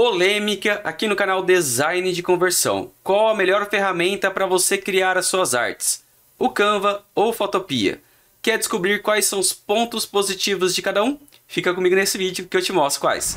polêmica aqui no canal Design de Conversão. Qual a melhor ferramenta para você criar as suas artes? O Canva ou Fotopia? Quer descobrir quais são os pontos positivos de cada um? Fica comigo nesse vídeo que eu te mostro quais.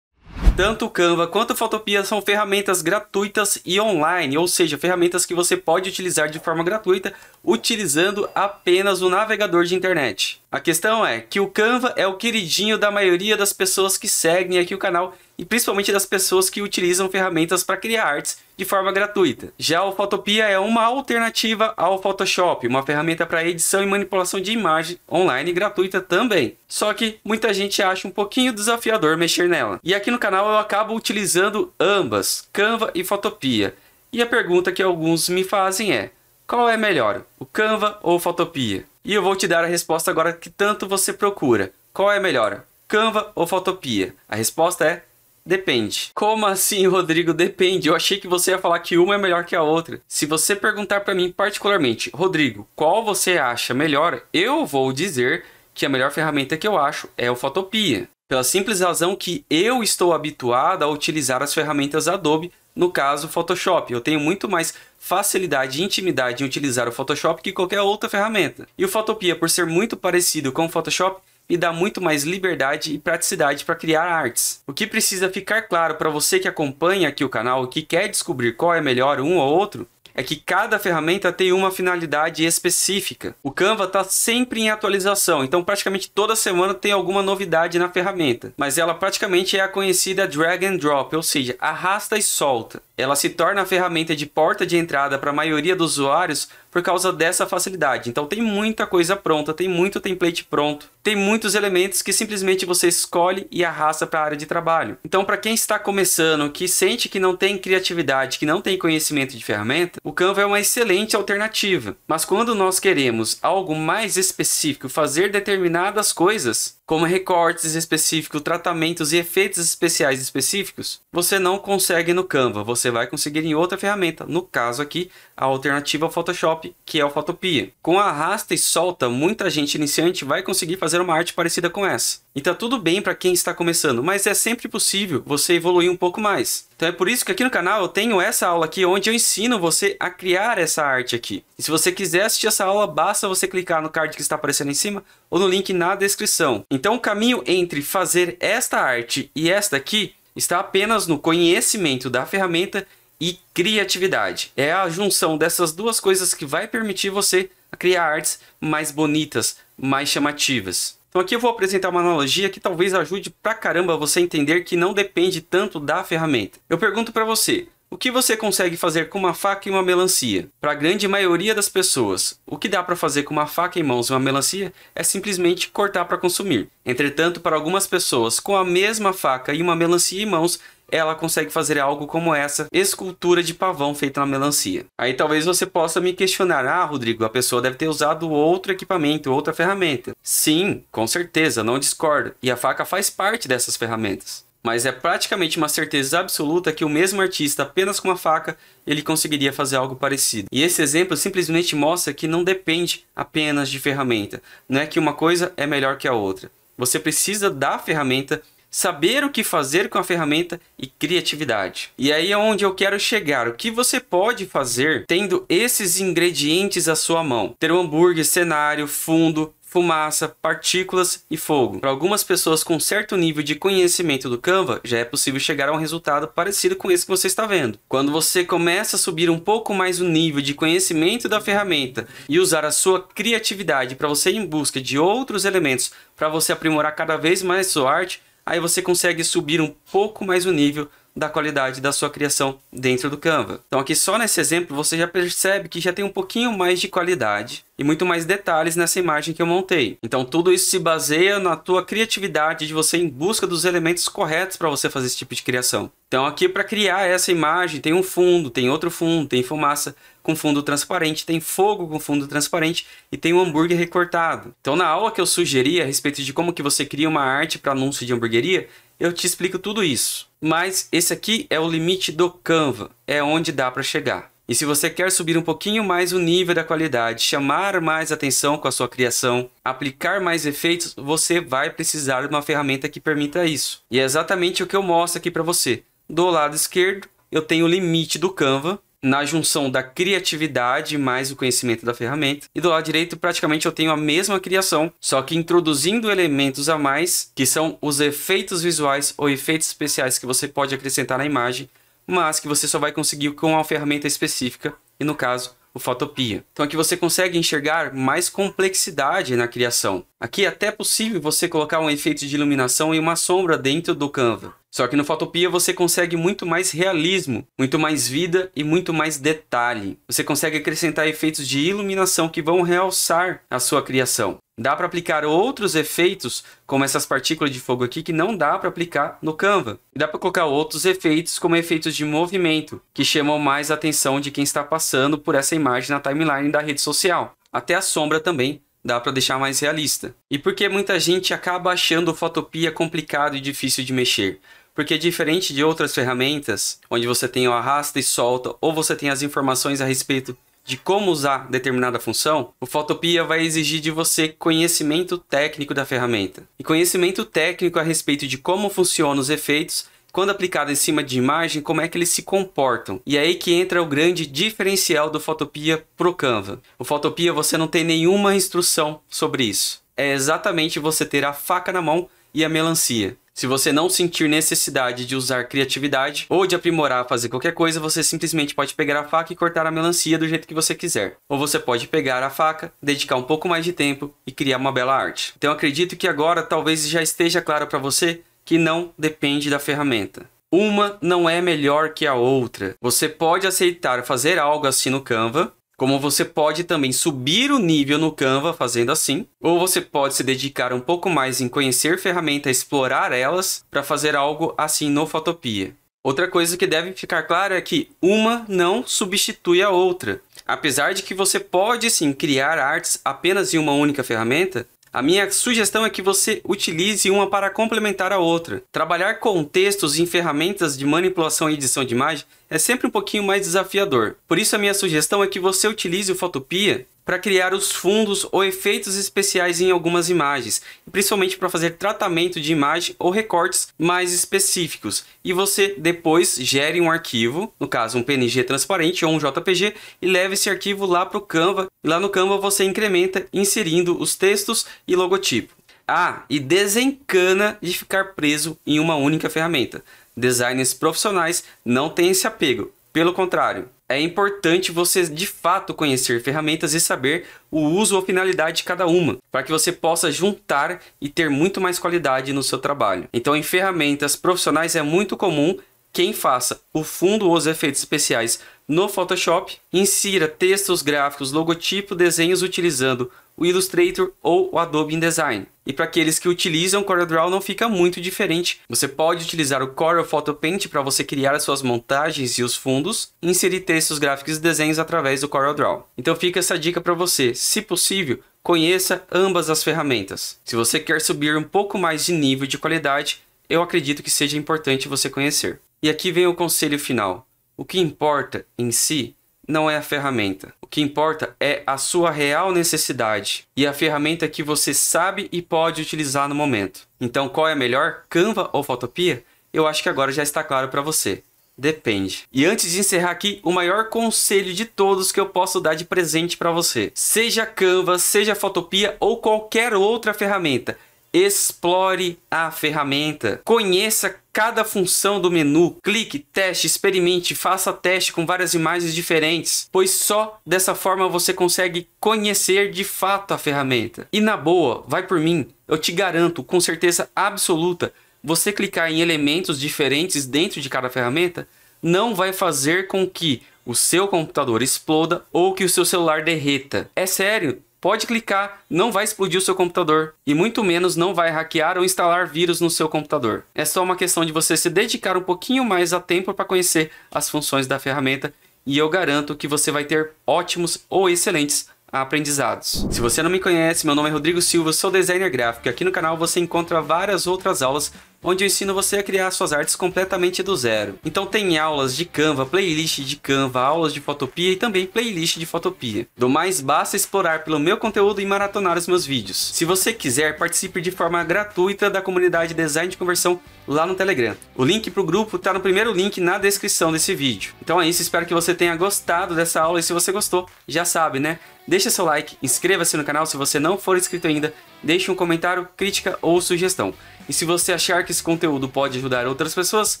Tanto o Canva quanto o Fotopia são ferramentas gratuitas e online, ou seja, ferramentas que você pode utilizar de forma gratuita utilizando apenas o navegador de internet. A questão é que o Canva é o queridinho da maioria das pessoas que seguem aqui o canal e principalmente das pessoas que utilizam ferramentas para criar artes de forma gratuita. Já o Photopia é uma alternativa ao Photoshop, uma ferramenta para edição e manipulação de imagem online gratuita também. Só que muita gente acha um pouquinho desafiador mexer nela. E aqui no canal eu acabo utilizando ambas, Canva e Photopia. E a pergunta que alguns me fazem é: qual é melhor, o Canva ou o Photopia? E eu vou te dar a resposta agora que tanto você procura. Qual é melhor, Canva ou Photopia? A resposta é Depende. Como assim, Rodrigo? Depende. Eu achei que você ia falar que uma é melhor que a outra. Se você perguntar para mim particularmente, Rodrigo, qual você acha melhor? Eu vou dizer que a melhor ferramenta que eu acho é o Photopia, pela simples razão que eu estou habituado a utilizar as ferramentas Adobe, no caso Photoshop. Eu tenho muito mais facilidade e intimidade em utilizar o Photoshop que qualquer outra ferramenta. E o Photopia, por ser muito parecido com o Photoshop, e dá muito mais liberdade e praticidade para criar artes. O que precisa ficar claro para você que acompanha aqui o canal e que quer descobrir qual é melhor um ou outro, é que cada ferramenta tem uma finalidade específica. O Canva está sempre em atualização, então praticamente toda semana tem alguma novidade na ferramenta, mas ela praticamente é a conhecida drag and drop, ou seja, arrasta e solta ela se torna a ferramenta de porta de entrada para a maioria dos usuários por causa dessa facilidade. Então tem muita coisa pronta, tem muito template pronto, tem muitos elementos que simplesmente você escolhe e arrasta para a área de trabalho. Então para quem está começando, que sente que não tem criatividade, que não tem conhecimento de ferramenta, o Canva é uma excelente alternativa. Mas quando nós queremos algo mais específico, fazer determinadas coisas, como recortes específicos, tratamentos e efeitos especiais específicos, você não consegue no Canva, você vai conseguir em outra ferramenta, no caso aqui, a alternativa ao é Photoshop, que é o Photopia. Com arrasta e solta, muita gente iniciante vai conseguir fazer uma arte parecida com essa. E tá tudo bem para quem está começando, mas é sempre possível você evoluir um pouco mais. Então é por isso que aqui no canal eu tenho essa aula aqui onde eu ensino você a criar essa arte aqui. E se você quiser assistir essa aula, basta você clicar no card que está aparecendo em cima ou no link na descrição. Então o caminho entre fazer esta arte e esta aqui está apenas no conhecimento da ferramenta e criatividade. É a junção dessas duas coisas que vai permitir você criar artes mais bonitas, mais chamativas. Então aqui eu vou apresentar uma analogia que talvez ajude pra caramba você entender que não depende tanto da ferramenta. Eu pergunto para você, o que você consegue fazer com uma faca e uma melancia? Para a grande maioria das pessoas, o que dá para fazer com uma faca em mãos e uma melancia é simplesmente cortar para consumir. Entretanto, para algumas pessoas, com a mesma faca e uma melancia em mãos, ela consegue fazer algo como essa escultura de pavão feita na melancia. Aí talvez você possa me questionar: ah, Rodrigo, a pessoa deve ter usado outro equipamento, outra ferramenta. Sim, com certeza, não discordo. E a faca faz parte dessas ferramentas. Mas é praticamente uma certeza absoluta que o mesmo artista, apenas com uma faca, ele conseguiria fazer algo parecido. E esse exemplo simplesmente mostra que não depende apenas de ferramenta. Não é que uma coisa é melhor que a outra. Você precisa da ferramenta saber o que fazer com a ferramenta e criatividade. E aí é onde eu quero chegar. O que você pode fazer tendo esses ingredientes à sua mão? Ter um hambúrguer, cenário, fundo, fumaça, partículas e fogo. Para algumas pessoas com certo nível de conhecimento do Canva, já é possível chegar a um resultado parecido com esse que você está vendo. Quando você começa a subir um pouco mais o nível de conhecimento da ferramenta e usar a sua criatividade para você ir em busca de outros elementos para você aprimorar cada vez mais sua arte, aí você consegue subir um pouco mais o nível da qualidade da sua criação dentro do Canva. Então aqui só nesse exemplo você já percebe que já tem um pouquinho mais de qualidade e muito mais detalhes nessa imagem que eu montei. Então tudo isso se baseia na tua criatividade de você em busca dos elementos corretos para você fazer esse tipo de criação. Então aqui para criar essa imagem tem um fundo, tem outro fundo, tem fumaça com fundo transparente, tem fogo com fundo transparente e tem um hambúrguer recortado. Então na aula que eu sugeri a respeito de como que você cria uma arte para anúncio de hambúrgueria eu te explico tudo isso. Mas esse aqui é o limite do Canva, é onde dá para chegar. E se você quer subir um pouquinho mais o nível da qualidade, chamar mais atenção com a sua criação, aplicar mais efeitos, você vai precisar de uma ferramenta que permita isso. E é exatamente o que eu mostro aqui para você. Do lado esquerdo, eu tenho o limite do Canva, na junção da criatividade mais o conhecimento da ferramenta. E do lado direito, praticamente eu tenho a mesma criação, só que introduzindo elementos a mais, que são os efeitos visuais ou efeitos especiais que você pode acrescentar na imagem, mas que você só vai conseguir com uma ferramenta específica, e no caso, o Fotopia. Então aqui você consegue enxergar mais complexidade na criação. Aqui é até possível você colocar um efeito de iluminação e uma sombra dentro do Canva. Só que no Fotopia você consegue muito mais realismo, muito mais vida e muito mais detalhe. Você consegue acrescentar efeitos de iluminação que vão realçar a sua criação. Dá para aplicar outros efeitos, como essas partículas de fogo aqui, que não dá para aplicar no Canva. dá para colocar outros efeitos, como efeitos de movimento, que chamam mais a atenção de quem está passando por essa imagem na timeline da rede social. Até a sombra também dá para deixar mais realista. E por que muita gente acaba achando o Fotopia complicado e difícil de mexer? Porque é diferente de outras ferramentas, onde você tem o arrasta e solta, ou você tem as informações a respeito de como usar determinada função, o Fotopia vai exigir de você conhecimento técnico da ferramenta. E conhecimento técnico a respeito de como funcionam os efeitos quando aplicado em cima de imagem, como é que eles se comportam. E é aí que entra o grande diferencial do Photopia pro Canva. O Photopia você não tem nenhuma instrução sobre isso. É exatamente você ter a faca na mão e a melancia. Se você não sentir necessidade de usar criatividade ou de aprimorar, fazer qualquer coisa, você simplesmente pode pegar a faca e cortar a melancia do jeito que você quiser. Ou você pode pegar a faca, dedicar um pouco mais de tempo e criar uma bela arte. Então acredito que agora talvez já esteja claro para você que não depende da ferramenta. Uma não é melhor que a outra. Você pode aceitar fazer algo assim no Canva, como você pode também subir o nível no Canva fazendo assim, ou você pode se dedicar um pouco mais em conhecer ferramentas, explorar elas para fazer algo assim no Photopia. Outra coisa que deve ficar clara é que uma não substitui a outra. Apesar de que você pode sim criar artes apenas em uma única ferramenta, a minha sugestão é que você utilize uma para complementar a outra. Trabalhar com textos em ferramentas de manipulação e edição de imagem é sempre um pouquinho mais desafiador. Por isso a minha sugestão é que você utilize o Photopia para criar os fundos ou efeitos especiais em algumas imagens, principalmente para fazer tratamento de imagem ou recortes mais específicos. E você depois gere um arquivo, no caso um PNG transparente ou um JPG, e leva esse arquivo lá para o Canva. E lá no Canva você incrementa inserindo os textos e logotipo. Ah, e desencana de ficar preso em uma única ferramenta. Designers profissionais não têm esse apego. Pelo contrário, é importante você de fato conhecer ferramentas e saber o uso ou finalidade de cada uma, para que você possa juntar e ter muito mais qualidade no seu trabalho. Então, em ferramentas profissionais é muito comum quem faça o fundo ou os efeitos especiais no Photoshop, insira textos, gráficos, logotipo, desenhos utilizando o Illustrator ou o Adobe InDesign. E para aqueles que utilizam CorelDRAW não fica muito diferente. Você pode utilizar o Corel Photo Paint para você criar as suas montagens e os fundos, e inserir textos, gráficos e desenhos através do CorelDRAW. Então fica essa dica para você. Se possível, conheça ambas as ferramentas. Se você quer subir um pouco mais de nível de qualidade, eu acredito que seja importante você conhecer. E aqui vem o conselho final. O que importa em si não é a ferramenta. O que importa é a sua real necessidade e a ferramenta que você sabe e pode utilizar no momento. Então, qual é a melhor, Canva ou Photopia? Eu acho que agora já está claro para você. Depende. E antes de encerrar aqui, o maior conselho de todos que eu posso dar de presente para você. Seja Canva, seja Photopia ou qualquer outra ferramenta, Explore a ferramenta, conheça cada função do menu. Clique, teste, experimente, faça teste com várias imagens diferentes, pois só dessa forma você consegue conhecer de fato a ferramenta. E na boa, vai por mim, eu te garanto com certeza absoluta, você clicar em elementos diferentes dentro de cada ferramenta não vai fazer com que o seu computador exploda ou que o seu celular derreta. É sério, Pode clicar, não vai explodir o seu computador e muito menos não vai hackear ou instalar vírus no seu computador. É só uma questão de você se dedicar um pouquinho mais a tempo para conhecer as funções da ferramenta e eu garanto que você vai ter ótimos ou excelentes aprendizados. Se você não me conhece, meu nome é Rodrigo Silva, sou designer gráfico e aqui no canal você encontra várias outras aulas onde eu ensino você a criar suas artes completamente do zero. Então tem aulas de Canva, playlist de Canva, aulas de Fotopia e também playlist de Fotopia. Do mais, basta explorar pelo meu conteúdo e maratonar os meus vídeos. Se você quiser, participe de forma gratuita da comunidade Design de Conversão lá no Telegram. O link para o grupo está no primeiro link na descrição desse vídeo. Então é isso, espero que você tenha gostado dessa aula e se você gostou, já sabe, né? Deixe seu like, inscreva-se no canal se você não for inscrito ainda, deixe um comentário, crítica ou sugestão. E se você achar que esse conteúdo pode ajudar outras pessoas,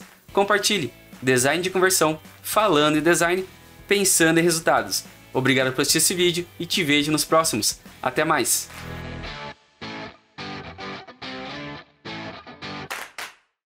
compartilhe. Design de conversão, falando em design, pensando em resultados. Obrigado por assistir esse vídeo e te vejo nos próximos. Até mais!